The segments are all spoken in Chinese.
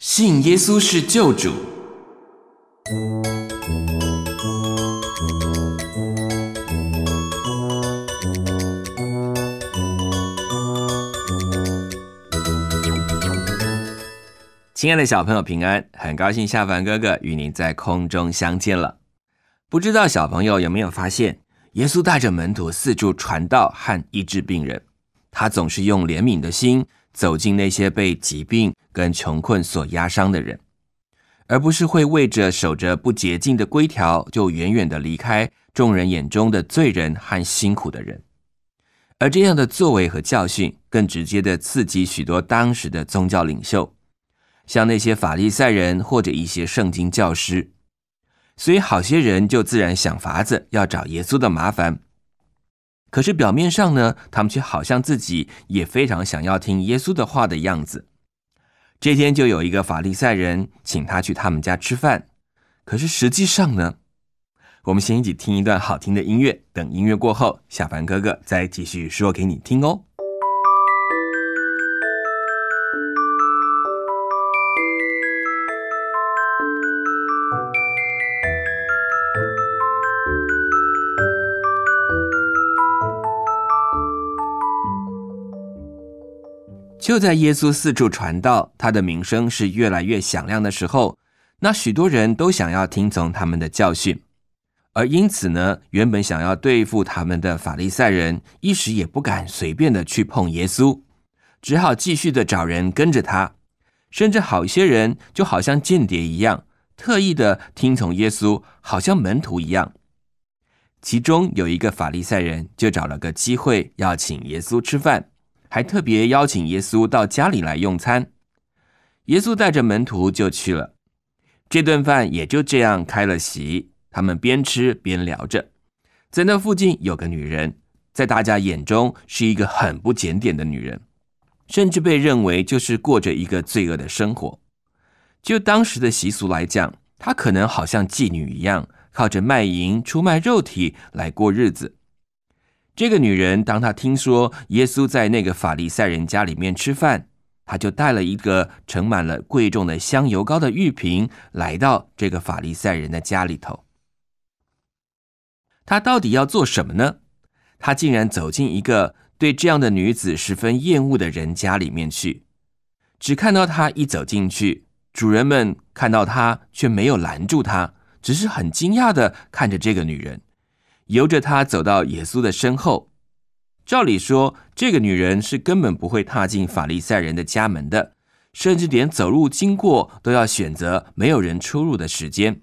信耶稣是救主。亲爱的小朋友，平安！很高兴下凡哥哥与您在空中相见了。不知道小朋友有没有发现，耶稣带着门徒四处传道和医治病人，他总是用怜悯的心。走进那些被疾病跟穷困所压伤的人，而不是会为着守着不洁净的规条就远远的离开众人眼中的罪人和辛苦的人。而这样的作为和教训，更直接的刺激许多当时的宗教领袖，像那些法利赛人或者一些圣经教师。所以好些人就自然想法子要找耶稣的麻烦。可是表面上呢，他们却好像自己也非常想要听耶稣的话的样子。这天就有一个法利赛人请他去他们家吃饭，可是实际上呢，我们先一起听一段好听的音乐，等音乐过后，小凡哥哥再继续说给你听哦。就在耶稣四处传道，他的名声是越来越响亮的时候，那许多人都想要听从他们的教训，而因此呢，原本想要对付他们的法利赛人一时也不敢随便的去碰耶稣，只好继续的找人跟着他，甚至好些人就好像间谍一样，特意的听从耶稣，好像门徒一样。其中有一个法利赛人就找了个机会要请耶稣吃饭。还特别邀请耶稣到家里来用餐，耶稣带着门徒就去了。这顿饭也就这样开了席，他们边吃边聊着。在那附近有个女人，在大家眼中是一个很不检点的女人，甚至被认为就是过着一个罪恶的生活。就当时的习俗来讲，她可能好像妓女一样，靠着卖淫出卖肉体来过日子。这个女人，当她听说耶稣在那个法利赛人家里面吃饭，她就带了一个盛满了贵重的香油膏的玉瓶，来到这个法利赛人的家里头。她到底要做什么呢？她竟然走进一个对这样的女子十分厌恶的人家里面去。只看到她一走进去，主人们看到她却没有拦住她，只是很惊讶的看着这个女人。由着她走到耶稣的身后。照理说，这个女人是根本不会踏进法利赛人的家门的，甚至连走路经过都要选择没有人出入的时间。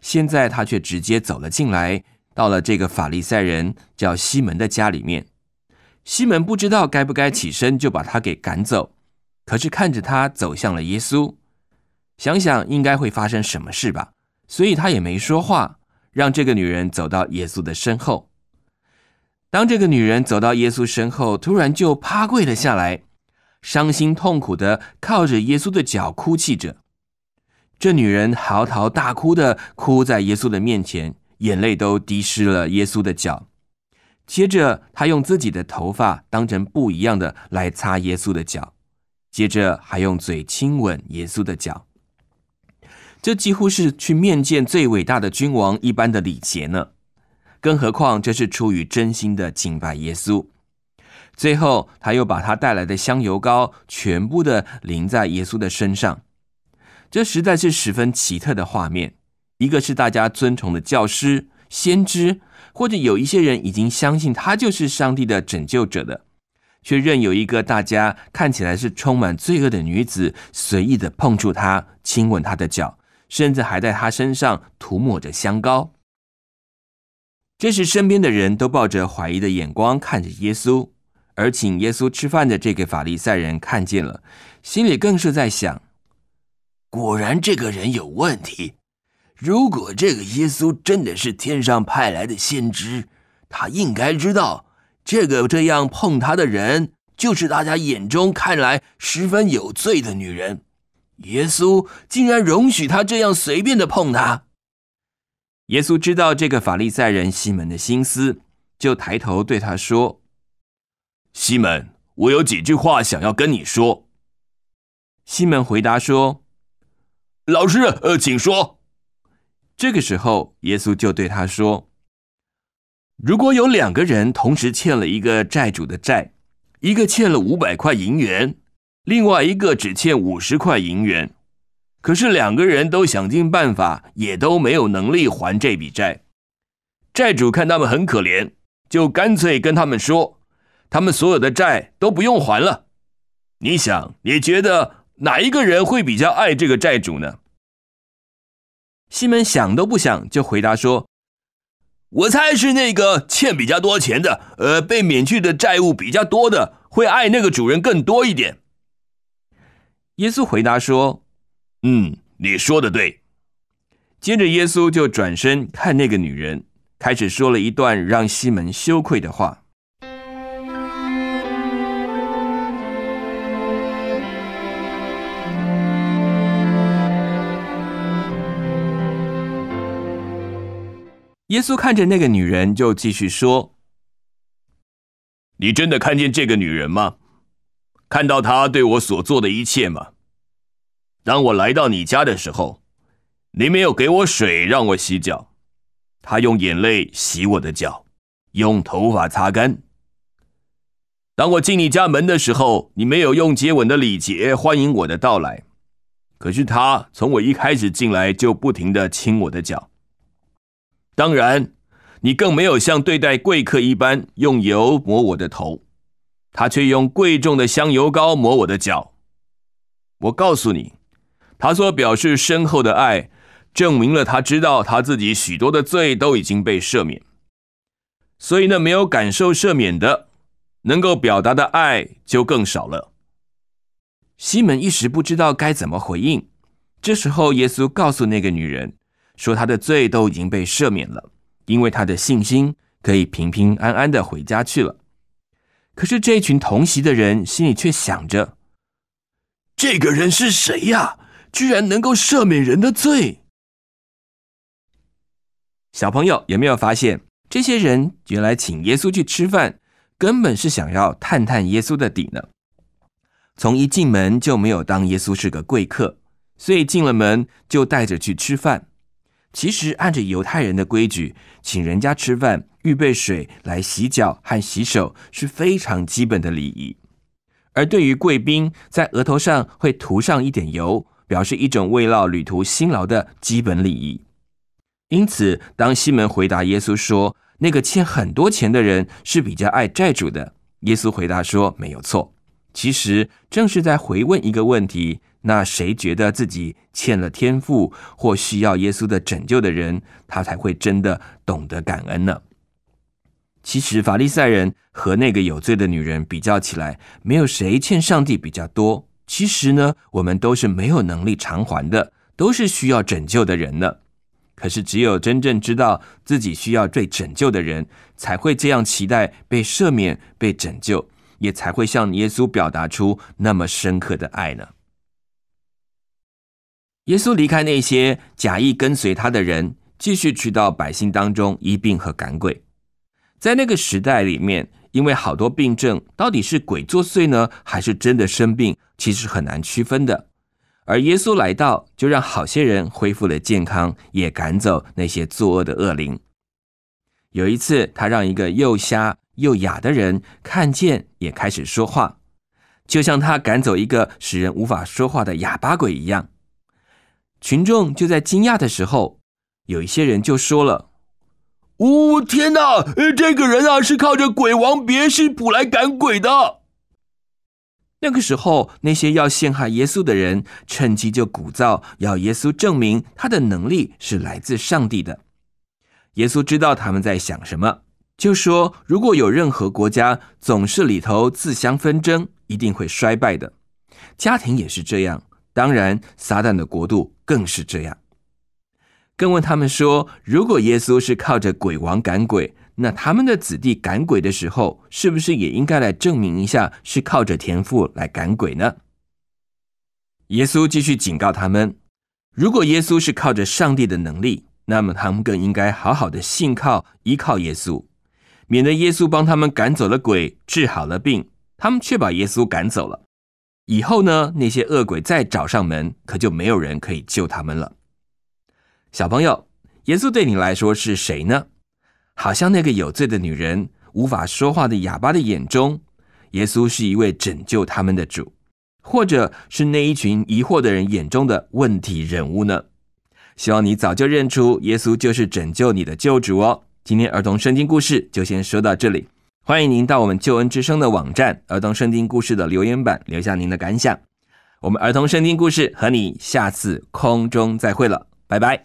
现在她却直接走了进来，到了这个法利赛人叫西门的家里面。西门不知道该不该起身就把他给赶走，可是看着他走向了耶稣，想想应该会发生什么事吧，所以他也没说话。让这个女人走到耶稣的身后。当这个女人走到耶稣身后，突然就趴跪了下来，伤心痛苦的靠着耶稣的脚哭泣着。这女人嚎啕大哭的哭在耶稣的面前，眼泪都滴湿了耶稣的脚。接着，她用自己的头发当成布一样的来擦耶稣的脚，接着还用嘴亲吻耶稣的脚。这几乎是去面见最伟大的君王一般的礼节呢，更何况这是出于真心的敬拜耶稣。最后，他又把他带来的香油膏全部的淋在耶稣的身上，这实在是十分奇特的画面。一个是大家尊崇的教师、先知，或者有一些人已经相信他就是上帝的拯救者的，却任由一个大家看起来是充满罪恶的女子随意的碰触他、亲吻他的脚。甚至还在他身上涂抹着香膏。这时，身边的人都抱着怀疑的眼光看着耶稣，而请耶稣吃饭的这个法利赛人看见了，心里更是在想：果然这个人有问题。如果这个耶稣真的是天上派来的先知，他应该知道这个这样碰他的人，就是大家眼中看来十分有罪的女人。耶稣竟然容许他这样随便的碰他。耶稣知道这个法利赛人西门的心思，就抬头对他说：“西门，我有几句话想要跟你说。”西门回答说：“老师，呃，请说。”这个时候，耶稣就对他说：“如果有两个人同时欠了一个债主的债，一个欠了五百块银元。”另外一个只欠五十块银元，可是两个人都想尽办法，也都没有能力还这笔债。债主看他们很可怜，就干脆跟他们说，他们所有的债都不用还了。你想，你觉得哪一个人会比较爱这个债主呢？西门想都不想就回答说：“我猜是那个欠比较多钱的，呃，被免去的债务比较多的，会爱那个主人更多一点。”耶稣回答说：“嗯，你说的对。”接着，耶稣就转身看那个女人，开始说了一段让西门羞愧的话。耶稣看着那个女人，就继续说：“你真的看见这个女人吗？”看到他对我所做的一切吗？当我来到你家的时候，你没有给我水让我洗脚，他用眼泪洗我的脚，用头发擦干。当我进你家门的时候，你没有用接吻的礼节欢迎我的到来，可是他从我一开始进来就不停的亲我的脚。当然，你更没有像对待贵客一般用油抹我的头。他却用贵重的香油膏抹我的脚。我告诉你，他所表示深厚的爱，证明了他知道他自己许多的罪都已经被赦免。所以呢，没有感受赦免的，能够表达的爱就更少了。西门一时不知道该怎么回应。这时候，耶稣告诉那个女人，说她的罪都已经被赦免了，因为她的信心可以平平安安的回家去了。可是这一群同席的人心里却想着：“这个人是谁呀？居然能够赦免人的罪。”小朋友有没有发现，这些人原来请耶稣去吃饭，根本是想要探探耶稣的底呢？从一进门就没有当耶稣是个贵客，所以进了门就带着去吃饭。其实，按着犹太人的规矩，请人家吃饭，预备水来洗脚和洗手是非常基本的礼仪。而对于贵宾，在额头上会涂上一点油，表示一种慰劳旅途辛劳的基本礼仪。因此，当西门回答耶稣说：“那个欠很多钱的人是比较爱债主的。”耶稣回答说：“没有错。”其实正是在回问一个问题：那谁觉得自己欠了天赋或需要耶稣的拯救的人，他才会真的懂得感恩呢？其实法利赛人和那个有罪的女人比较起来，没有谁欠上帝比较多。其实呢，我们都是没有能力偿还的，都是需要拯救的人呢。可是只有真正知道自己需要被拯救的人，才会这样期待被赦免、被拯救。也才会向耶稣表达出那么深刻的爱呢。耶稣离开那些假意跟随他的人，继续去到百姓当中医病和赶鬼。在那个时代里面，因为好多病症到底是鬼作祟呢，还是真的生病，其实很难区分的。而耶稣来到，就让好些人恢复了健康，也赶走那些作恶的恶灵。有一次，他让一个又瞎。又哑的人看见，也开始说话，就像他赶走一个使人无法说话的哑巴鬼一样。群众就在惊讶的时候，有一些人就说了：“哦，天哪！呃，这个人啊，是靠着鬼王别师卜来赶鬼的。”那个时候，那些要陷害耶稣的人，趁机就鼓噪，要耶稣证明他的能力是来自上帝的。耶稣知道他们在想什么。就说，如果有任何国家总是里头自相纷争，一定会衰败的。家庭也是这样，当然撒旦的国度更是这样。更问他们说，如果耶稣是靠着鬼王赶鬼，那他们的子弟赶鬼的时候，是不是也应该来证明一下是靠着天赋来赶鬼呢？耶稣继续警告他们，如果耶稣是靠着上帝的能力，那么他们更应该好好的信靠依靠耶稣。免得耶稣帮他们赶走了鬼，治好了病，他们却把耶稣赶走了。以后呢，那些恶鬼再找上门，可就没有人可以救他们了。小朋友，耶稣对你来说是谁呢？好像那个有罪的女人、无法说话的哑巴的眼中，耶稣是一位拯救他们的主，或者是那一群疑惑的人眼中的问题人物呢？希望你早就认出耶稣就是拯救你的救主哦。今天儿童圣经故事就先说到这里，欢迎您到我们救恩之声的网站儿童圣经故事的留言板留下您的感想。我们儿童圣经故事和你下次空中再会了，拜拜。